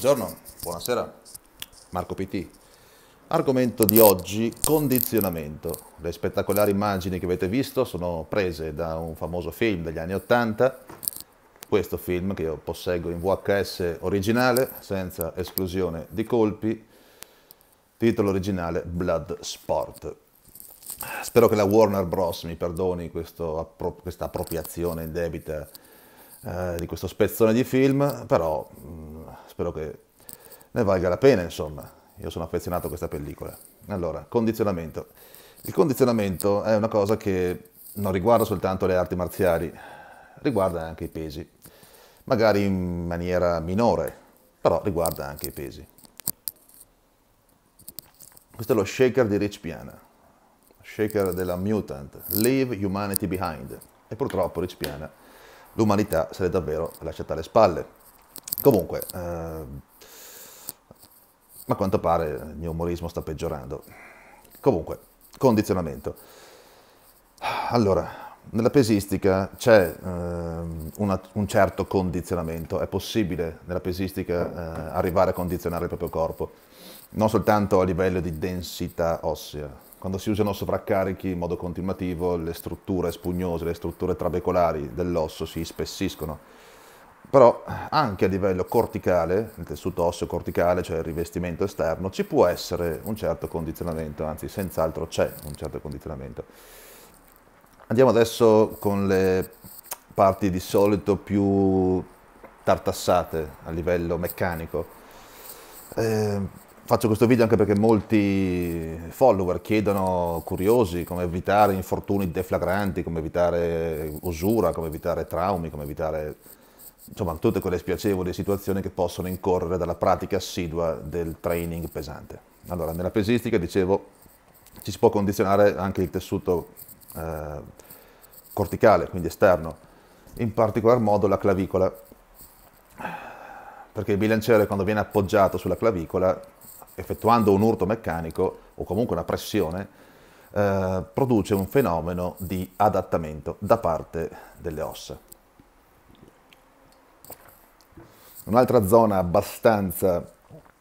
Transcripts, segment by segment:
Buongiorno, buonasera. Marco PT. Argomento di oggi, condizionamento. Le spettacolari immagini che avete visto sono prese da un famoso film degli anni Ottanta, questo film che io posseggo in VHS originale, senza esclusione di colpi, titolo originale Blood Sport. Spero che la Warner Bros. mi perdoni appro questa appropriazione indebita eh, di questo spezzone di film, però mh, mm, spero che ne valga la pena, insomma. Io sono affezionato a questa pellicola. Allora, condizionamento. Il condizionamento è una cosa che non riguarda soltanto le arti marziali, riguarda anche i pesi, magari in maniera minore, però riguarda anche i pesi. Questo è lo shaker di Rich Piana, shaker della Mutant, Leave Humanity Behind. E purtroppo Rich Piana, l'umanità se l'è davvero lasciata alle spalle. Comunque, eh, ma a quanto pare il mio umorismo sta peggiorando. Comunque, condizionamento. Allora, nella pesistica c'è eh, una, un certo condizionamento, è possibile nella pesistica eh, arrivare a condizionare il proprio corpo, non soltanto a livello di densità ossea. Quando si usano sovraccarichi in modo continuativo, le strutture spugnose, le strutture trabecolari dell'osso si spessiscono però anche a livello corticale, il tessuto osseo corticale, cioè il rivestimento esterno, ci può essere un certo condizionamento, anzi senz'altro c'è un certo condizionamento. Andiamo adesso con le parti di solito più tartassate a livello meccanico. Eh, faccio questo video anche perché molti follower chiedono, curiosi, come evitare infortuni deflagranti, come evitare usura, come evitare traumi, come evitare insomma, tutte quelle spiacevoli situazioni che possono incorrere dalla pratica assidua del training pesante. Allora, nella pesistica, dicevo, ci si può condizionare anche il tessuto eh, corticale, quindi esterno, in particolar modo la clavicola, perché il bilanciere quando viene appoggiato sulla clavicola, effettuando un urto meccanico o comunque una pressione, eh, produce un fenomeno di adattamento da parte delle ossa Un'altra zona abbastanza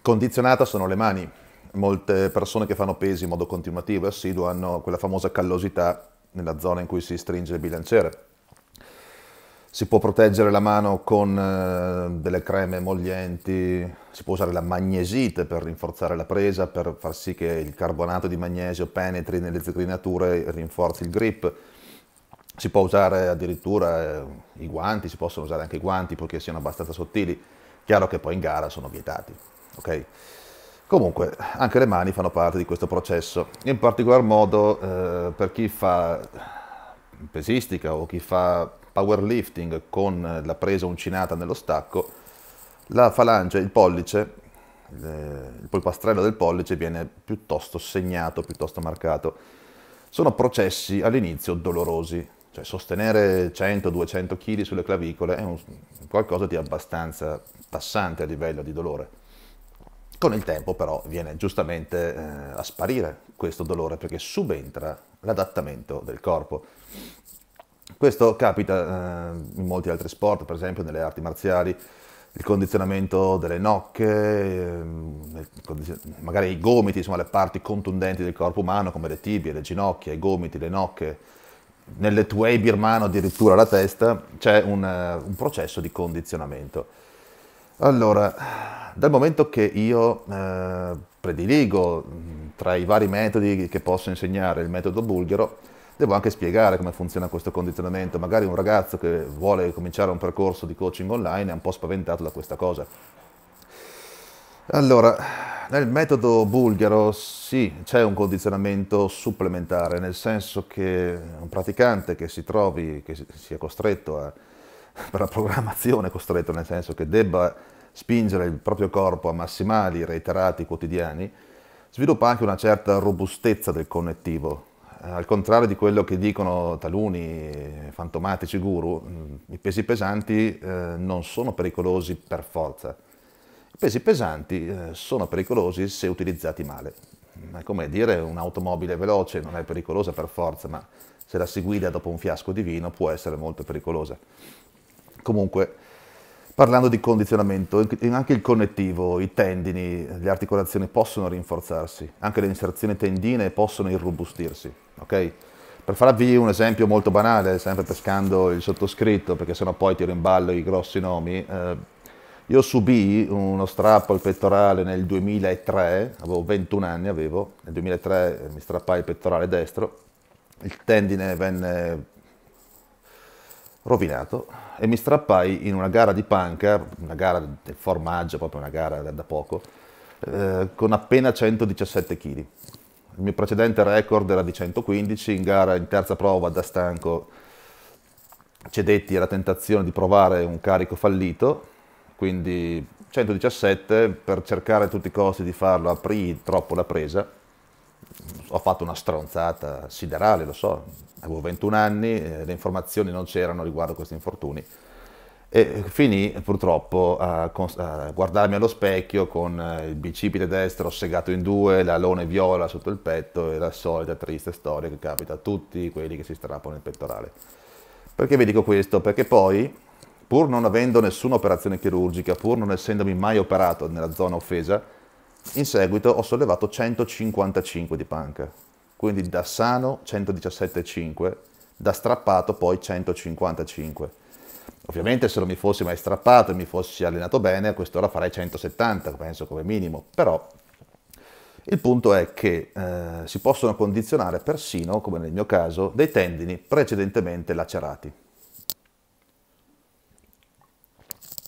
condizionata sono le mani. Molte persone che fanno pesi in modo continuativo e assiduo hanno quella famosa callosità nella zona in cui si stringe il bilanciere. Si può proteggere la mano con eh, delle creme emollienti, si può usare la magnesite per rinforzare la presa, per far sì che il carbonato di magnesio penetri nelle zigrinature e rinforzi il grip si può usare addirittura eh, i guanti, si possono usare anche i guanti purché siano abbastanza sottili, chiaro che poi in gara sono vietati, ok? Comunque, anche le mani fanno parte di questo processo, in particolar modo eh, per chi fa pesistica o chi fa powerlifting con la presa uncinata nello stacco, la falange, il pollice, eh, il polpastrello del pollice viene piuttosto segnato, piuttosto marcato. Sono processi all'inizio dolorosi, cioè sostenere 100-200 kg sulle clavicole è un, qualcosa di abbastanza passante a livello di dolore. Con il tempo però viene giustamente eh, a sparire questo dolore perché subentra l'adattamento del corpo. Questo capita eh, in molti altri sport, per esempio nelle arti marziali, il condizionamento delle nocche, ehm, magari i gomiti, insomma le parti contundenti del corpo umano come le tibie, le ginocchia, i gomiti, le nocche, nelle tue birmano addirittura la testa, c'è un, eh, un processo di condizionamento. Allora, dal momento che io eh, prediligo mm, tra i vari metodi che posso insegnare il metodo bulgaro, devo anche spiegare come funziona questo condizionamento. Magari un ragazzo che vuole cominciare un percorso di coaching online è un po' spaventato da questa cosa. Allora, nel metodo bulgaro sì, c'è un condizionamento supplementare, nel senso che un praticante che si trovi, che sia costretto a, per la programmazione costretto, nel senso che debba spingere il proprio corpo a massimali reiterati quotidiani, sviluppa anche una certa robustezza del connettivo. Eh, al contrario di quello che dicono taluni fantomatici guru, mm, i pesi pesanti eh, non sono pericolosi per forza Pesi pesanti eh, sono pericolosi se utilizzati male. È come dire un'automobile veloce non è pericolosa per forza, ma se la si guida dopo un fiasco di vino può essere molto pericolosa. Comunque, parlando di condizionamento, anche il connettivo, i tendini, le articolazioni possono rinforzarsi, anche le inserzioni tendine possono irrobustirsi, ok? Per farvi un esempio molto banale, sempre pescando il sottoscritto, perché sennò poi tiro in ballo i grossi nomi, eh, io subii uno strappo al pettorale nel 2003, avevo 21 anni, avevo, nel 2003 mi strappai il pettorale destro, il tendine venne rovinato e mi strappai in una gara di panca, una gara del formaggio, proprio una gara da poco, eh, con appena 117 kg. Il mio precedente record era di 115, in gara in terza prova da stanco cedetti alla tentazione di provare un carico fallito quindi 117 per cercare a tutti i costi di farlo aprì troppo la presa ho fatto una stronzata siderale lo so avevo 21 anni eh, le informazioni non c'erano riguardo a questi infortuni e finì purtroppo a, a, guardarmi allo specchio con eh, il bicipite destro segato in due, l'alone viola sotto il petto e la solita triste storia che capita a tutti quelli che si strappano il pettorale. Perché vi dico questo? Perché poi pur non avendo nessuna operazione chirurgica, pur non essendomi mai operato nella zona offesa, in seguito ho sollevato 155 di panca. Quindi da sano 117,5, da strappato poi 155. Ovviamente se non mi fossi mai strappato e mi fossi allenato bene, a quest'ora farei 170, penso come minimo, però il punto è che eh, si possono condizionare persino, come nel mio caso, dei tendini precedentemente lacerati.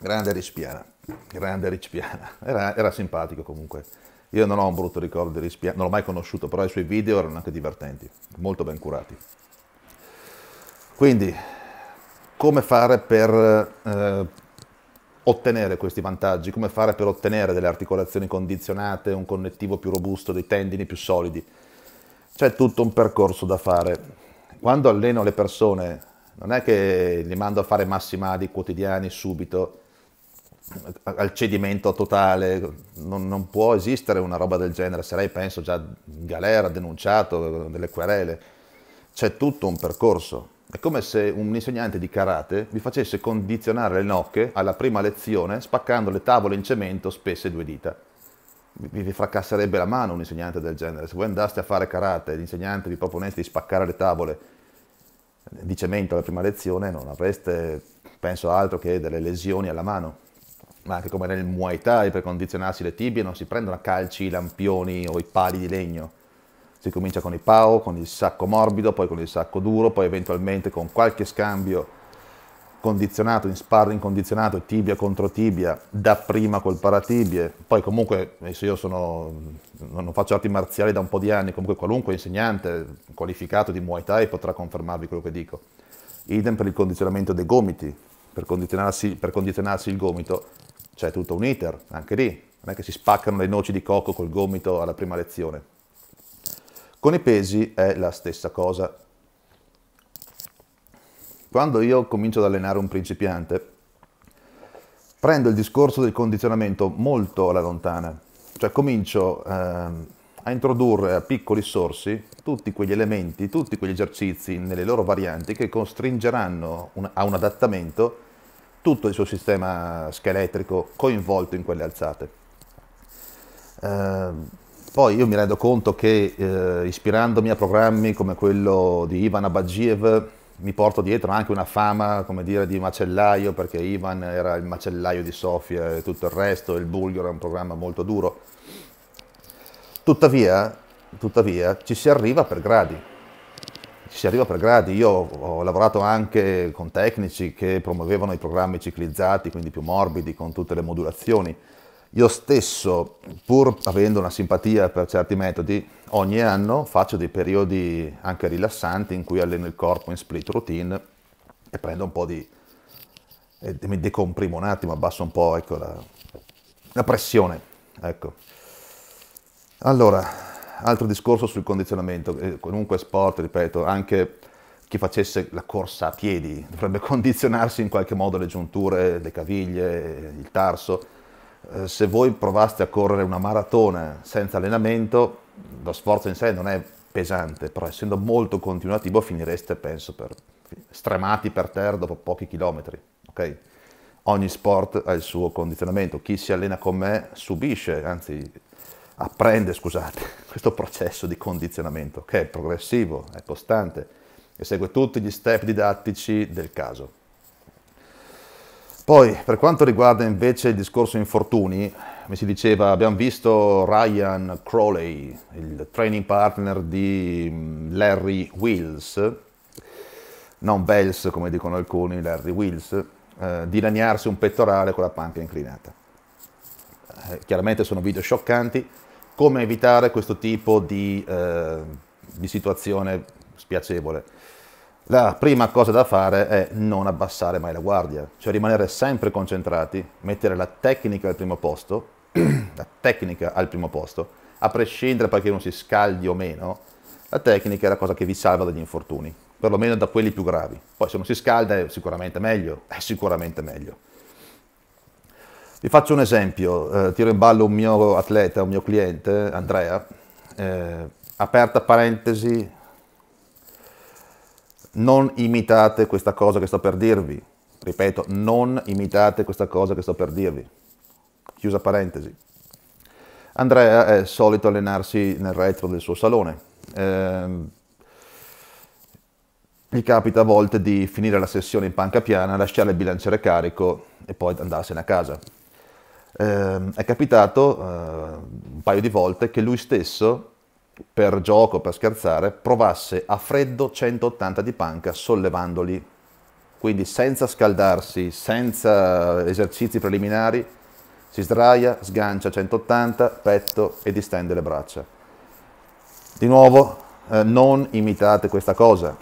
Grande Rispiana, grande Rispiana, era, era, simpatico comunque. Io non ho un brutto ricordo di Rispiana, non l'ho mai conosciuto, però i suoi video erano anche divertenti, molto ben curati. Quindi, come fare per eh, ottenere questi vantaggi? Come fare per ottenere delle articolazioni condizionate, un connettivo più robusto, dei tendini più solidi? C'è tutto un percorso da fare. Quando alleno le persone non è che li mando a fare massimali quotidiani subito al cedimento totale, non, non, può esistere una roba del genere, sarei penso già in galera, denunciato, delle querele, c'è tutto un percorso, è come se un insegnante di karate vi facesse condizionare le nocche alla prima lezione spaccando le tavole in cemento spesse due dita. Vi, vi fracasserebbe la mano un insegnante del genere. Se voi andaste a fare karate e l'insegnante vi proponesse di spaccare le tavole di cemento alla prima lezione, non avreste, penso, altro che delle lesioni alla mano ma anche come nel Muay Thai per condizionarsi le tibie, non si prendono a calci i lampioni o i pali di legno. Si comincia con i pao, con il sacco morbido, poi con il sacco duro, poi eventualmente con qualche scambio condizionato, in sparring condizionato, tibia contro tibia, dapprima col paratibie. Poi comunque, se io sono, non faccio arti marziali da un po' di anni, comunque qualunque insegnante qualificato di Muay Thai potrà confermarvi quello che dico. Idem per il condizionamento dei gomiti, per condizionarsi, per condizionarsi il gomito c'è tutto un iter, anche lì, non è che si spaccano le noci di cocco col gomito alla prima lezione. Con i pesi è la stessa cosa. Quando io comincio ad allenare un principiante, prendo il discorso del condizionamento molto alla lontana, cioè comincio eh, a introdurre a piccoli sorsi tutti quegli elementi, tutti quegli esercizi nelle loro varianti che costringeranno un, a un adattamento tutto il suo sistema scheletrico coinvolto in quelle alzate. Eh, poi io mi rendo conto che eh, ispirandomi a programmi come quello di Ivan Abagiev mi porto dietro anche una fama dire, di macellaio perché Ivan era il macellaio di Sofia e tutto il resto, il Bulgaro era un programma molto duro. Tuttavia, tuttavia ci si arriva per gradi si arriva per gradi, io ho lavorato anche con tecnici che promuovevano i programmi ciclizzati, quindi più morbidi, con tutte le modulazioni. Io stesso, pur avendo una simpatia per certi metodi, ogni anno faccio dei periodi anche rilassanti in cui alleno il corpo in split routine e prendo un po' di... mi decomprimo un attimo, abbasso un po' ecco, la, la pressione. Ecco. Allora, altro discorso sul condizionamento, eh, qualunque sport, ripeto, anche chi facesse la corsa a piedi dovrebbe condizionarsi in qualche modo le giunture, le caviglie, il tarso. Eh, se voi provaste a correre una maratona senza allenamento, lo sforzo in sé non è pesante, però essendo molto continuativo finireste, penso, per, stremati per terra dopo pochi chilometri. Okay? Ogni sport ha il suo condizionamento, chi si allena con me subisce, anzi apprende, scusate, questo processo di condizionamento, che è progressivo, è costante e segue tutti gli step didattici del caso. Poi, per quanto riguarda invece il discorso infortuni, come si diceva, abbiamo visto Ryan Crowley, il training partner di mm, Larry Wills, non Bells come dicono alcuni, Larry Wills, eh, di lagnarsi un pettorale con la panca inclinata. Eh, chiaramente sono video scioccanti, come evitare questo tipo di, eh, di, situazione spiacevole? La prima cosa da fare è non abbassare mai la guardia, cioè rimanere sempre concentrati, mettere la tecnica al primo posto, la tecnica al primo posto, a prescindere perché uno si scaldi o meno, la tecnica è la cosa che vi salva dagli infortuni, perlomeno da quelli più gravi. Poi se uno si scalda è sicuramente meglio, è sicuramente meglio vi faccio un esempio, eh, tiro in ballo un mio atleta, un mio cliente, Andrea, eh, aperta parentesi, non imitate questa cosa che sto per dirvi, ripeto, non imitate questa cosa che sto per dirvi, chiusa parentesi. Andrea è solito allenarsi nel retro del suo salone. Eh, gli capita a volte di finire la sessione in panca piana, lasciare il bilanciere carico e poi andarsene a casa eh, è capitato eh, un paio di volte che lui stesso, per gioco, per scherzare, provasse a freddo 180 di panca sollevandoli, quindi senza scaldarsi, senza esercizi preliminari, si sdraia, sgancia 180, petto e distende le braccia. Di nuovo, eh, non imitate questa cosa,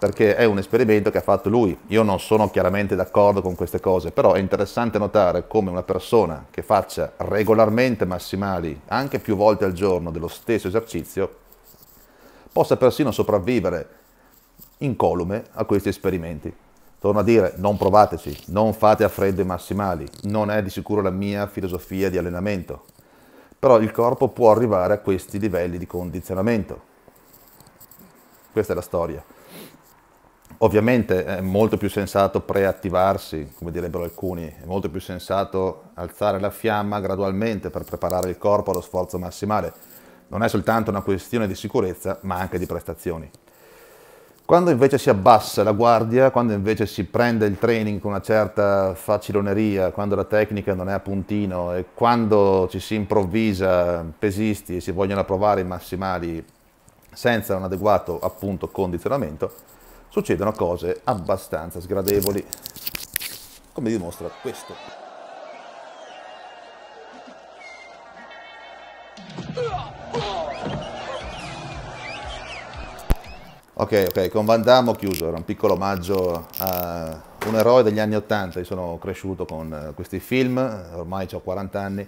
perché è un esperimento che ha fatto lui. Io non sono chiaramente d'accordo con queste cose, però è interessante notare come una persona che faccia regolarmente massimali, anche più volte al giorno, dello stesso esercizio, possa persino sopravvivere incolume a questi esperimenti. Torno a dire, non provateci, non fate a freddo i massimali, non è di sicuro la mia filosofia di allenamento, però il corpo può arrivare a questi livelli di condizionamento. Questa è la storia. Ovviamente è molto più sensato preattivarsi, come direbbero alcuni, è molto più sensato alzare la fiamma gradualmente per preparare il corpo allo sforzo massimale. Non è soltanto una questione di sicurezza, ma anche di prestazioni. Quando invece si abbassa la guardia, quando invece si prende il training con una certa faciloneria, quando la tecnica non è a puntino e quando ci si improvvisa pesisti e si vogliono provare i massimali senza un adeguato appunto condizionamento, succedono cose abbastanza sgradevoli, come dimostra questo. Ok, ok, con Van Damme ho chiuso, era un piccolo omaggio a un eroe degli anni Ottanta, io sono cresciuto con eh, questi film, ormai ho 40 anni,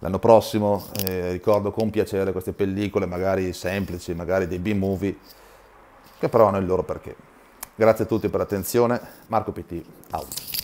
l'anno prossimo eh, ricordo con piacere queste pellicole, magari semplici, magari dei B-movie, che però hanno il loro perché. Grazie a tutti per l'attenzione. Marco PT, out.